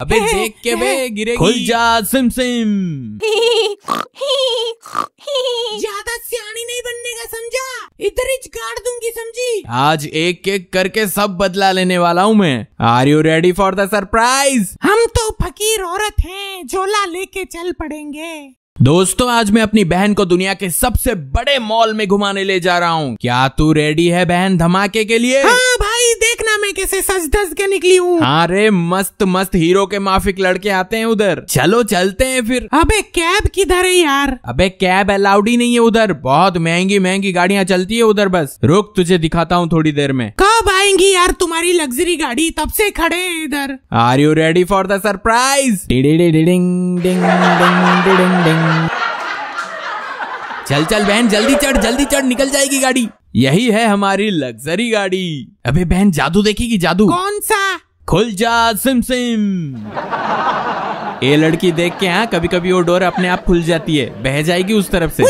अबे देख के बे गिरेगी खुल जा सिम सिम ज्यादा सियानी नहीं बनने का समझा इधर ही काट दूंगी समझी आज एक एक करके सब बदला लेने वाला हूँ मैं are you ready for the surprise हम तो फकीर औरत हैं झोला लेके चल पड़ेंगे दोस्तों आज मैं अपनी बहन को दुनिया के सबसे बड़े मॉल में घुमाने ले जा रहा हूँ क्या तू रेडी है बहन धमाके के लिए हाँ देखना मैं कैसे सज धज के निकली हूँ अरे मस्त मस्त हीरो के माफिक लड़के आते हैं उधर चलो चलते हैं फिर अबे कैब किधर है यार अबे कैब अलाउड ही नहीं है उधर बहुत महंगी महंगी गाड़ियाँ चलती है उधर बस रुक तुझे दिखाता हूँ थोड़ी देर में कब आएंगी यार तुम्हारी लग्जरी गाड़ी तब से खड़े है इधर are you ready for the surprise डिंग डिंग डिंग डिंग डिंग चल चल बहन जल्दी चढ़ जल्दी चढ़ निकल जाएगी गाड़ी यही है हमारी लग्जरी गाड़ी अबे बहन जादू देखेगी जादू कौन सा खुल जा सिम सिम ये लड़की देख के हाँ कभी कभी वो डोर अपने आप खुल जाती है बह जाएगी उस तरफ से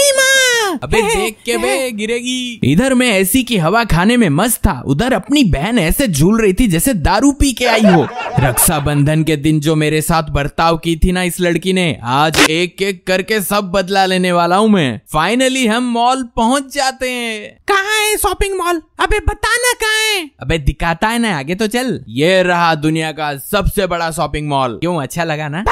अबे देख के बे गिरेगी इधर मैं ऐसी की हवा खाने में मस्त था उधर अपनी बहन ऐसे झूल रही थी जैसे दारू पी के आई हो रक्षाबंधन के दिन जो मेरे साथ बर्ताव की थी ना इस लड़की ने आज एक एक करके सब बदला लेने वाला हूँ मैं फाइनली हम मॉल पहुँच जाते हैं कहाँ है शॉपिंग मॉल अबे बताना कहाँ है अबे दिखाता है ना आगे तो चल ये रहा दुनिया का सबसे बड़ा शॉपिंग मॉल क्यों अच्छा लगा ना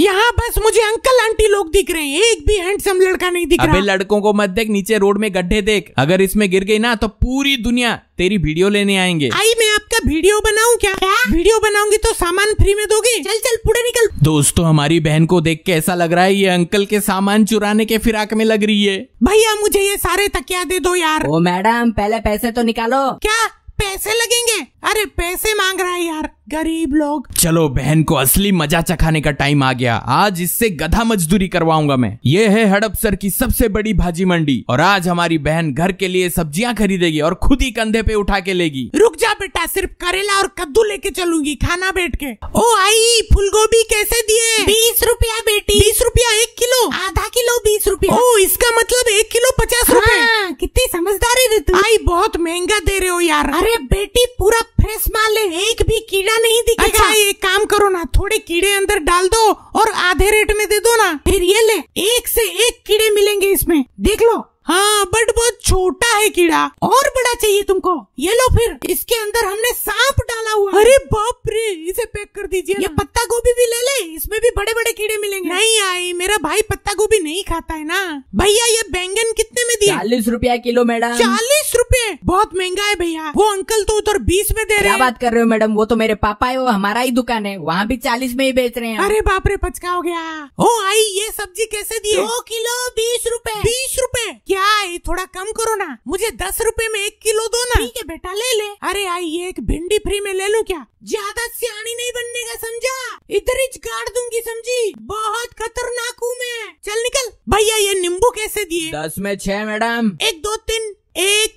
यार यहाँ बस मुझे अंकल आंटी लोग दिख रहे हैं एक भी हैंडसम लड़का नहीं दिख रहा लड़कों को मत देख नीचे रोड में गड्ढे देख अगर इसमें गिर गई ना तो पूरी दुनिया तेरी वीडियो लेने आएंगे आई मैं आपका वीडियो बनाऊं क्या? क्या वीडियो बनाऊंगी तो सामान फ्री में दोगे चल चल पूरे निकल दोस्तों हमारी बहन को देख के ऐसा लग रहा है ये अंकल के सामान चुराने के फिराक में लग रही है भैया मुझे ये सारे तकिया दे दो यार ओ मैडम पहले पैसे तो निकालो क्या पैसे लगेंगे अरे पैसे मांग रहा है यार गरीब लोग चलो बहन को असली मजा चखाने का टाइम आ गया आज इससे गधा मजदूरी करवाऊंगा मैं ये है हड़पसर की सबसे बड़ी भाजी मंडी और आज हमारी बहन घर के लिए सब्जियां खरीदेगी और खुद ही कंधे पे उठा के लेगी रुक जा बेटा सिर्फ करेला और कद्दू लेके चलूंगी खाना बैठ के ओ आई फूल गोभी कैसे दिए बीस रूपया बेटी बीस रूपया एक किलो आधा किलो बीस रूपया इसका मतलब एक किलो पचास रूपए हाँ, कितनी समझदारी आई बहुत महंगा दे रहे हो यार अरे बेटी पूरा फ्रेश मार ले एक भी कीड़ा नहीं दिखेगा अच्छा एक काम करो ना थोड़े कीड़े अंदर डाल दो और आधे रेट में दे दो ना फिर ये ले एक से एक कीड़े मिलेंगे इसमें देख लो हाँ बट बहुत छोटा है कीड़ा और बड़ा चाहिए तुमको ये लो फिर इसके अंदर हमने सांप डाला हुआ अरे बाप रे इसे पैक कर दीजिए ये पत्ता गोभी भी ले ले इसमें भी बड़े बड़े कीड़े मिलेंगे नहीं आई मेरा भाई पत्ता गोभी नहीं खाता है ना भैया ये बैंगन कितने में दिया चालीस रुपया किलो मैडम चालीस तीस रूपए बहुत महंगा है भैया वो अंकल तो उधर बीस में दे रहे हैं बात कर रहे हो मैडम वो तो मेरे पापा है वो हमारा ही दुकान है वहाँ भी चालीस में ही बेच रहे हैं अरे बाप रे पचका हो गया ओ आई ये सब्जी कैसे दी दो किलो बीस रूपए बीस रूपए क्या आई थोड़ा कम करो ना मुझे दस रूपए में एक किलो दो ना ठीक है बेटा ले ले अरे आई ये एक भिंडी फ्री में ले लू क्या ज्यादा सियानी नहीं बनने का समझा इधर ही गाड़ दूंगी समझी बहुत खतरनाक हूँ मैं चल निकल भैया ये नींबू कैसे दिए दस में छह मैडम एक दो तीन एक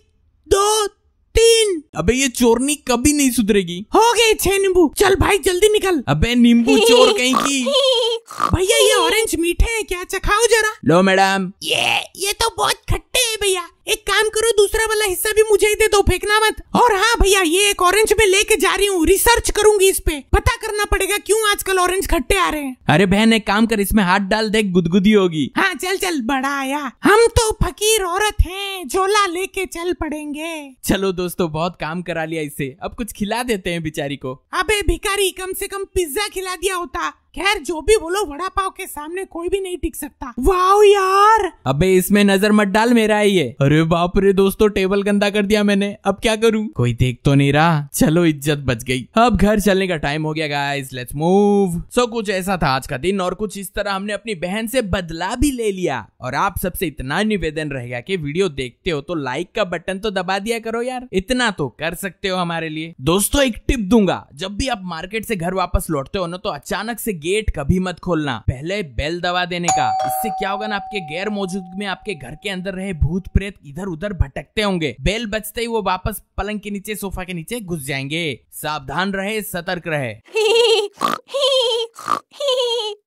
दो तीन अबे ये चोरनी कभी नहीं सुधरेगी हो गई छह नींबू चल भाई जल्दी निकल अबे नींबू चोर कहीं की भैया ये ऑरेंज मीठे हैं क्या चखाओ जरा लो मैडम ये ये तो बहुत खट्टे है भैया एक काम करो दूसरा वाला हिस्सा भी मुझे ही दे दो फेंकना मत और हाँ भैया ये एक ऑरेंज में लेके जा रही हूँ रिसर्च करूंगी इस पे पता करना पड़ेगा क्यों आजकल ऑरेंज खट्टे आ रहे हैं अरे बहन एक काम कर इसमें हाथ डाल देख गुदगुदी होगी हाँ चल चल बड़ा आया हम तो फकीर औरत है झोला लेके चल पड़ेंगे चलो दोस्तों बहुत काम करा लिया इसे अब कुछ खिला देते हैं बिचारी को अबे भिखारी कम से कम पिज्जा खिला दिया होता खैर जो भी बोलो वड़ा पाव के सामने कोई भी नहीं टिक सकता वाह यार अबे इसमें नजर मत डाल मेरा ये अरे अरे बाप रे दोस्तों टेबल गंदा कर दिया मैंने अब क्या करूं कोई देख तो नहीं रहा चलो इज्जत बच गई अब घर चलने का टाइम हो गया गाइस लेट्स मूव सो कुछ ऐसा था आज का दिन और कुछ इस तरह हमने अपनी बहन से बदला भी ले लिया और आप सबसे इतना निवेदन रहेगा कि वीडियो देखते हो तो लाइक का बटन तो दबा दिया करो यार इतना तो कर सकते हो हमारे लिए दोस्तों एक टिप दूंगा जब भी आप मार्केट से घर वापस लौटते हो ना तो अचानक से गेट कभी मत खोलना पहले बेल दबा देने का इससे क्या होगा ना आपके गैर मौजूद में आपके घर के अंदर रहे भूत प्रेत इधर उधर भटकते होंगे बेल बजते ही वो वापस पलंग के नीचे सोफा के नीचे घुस जाएंगे सावधान रहे सतर्क रहे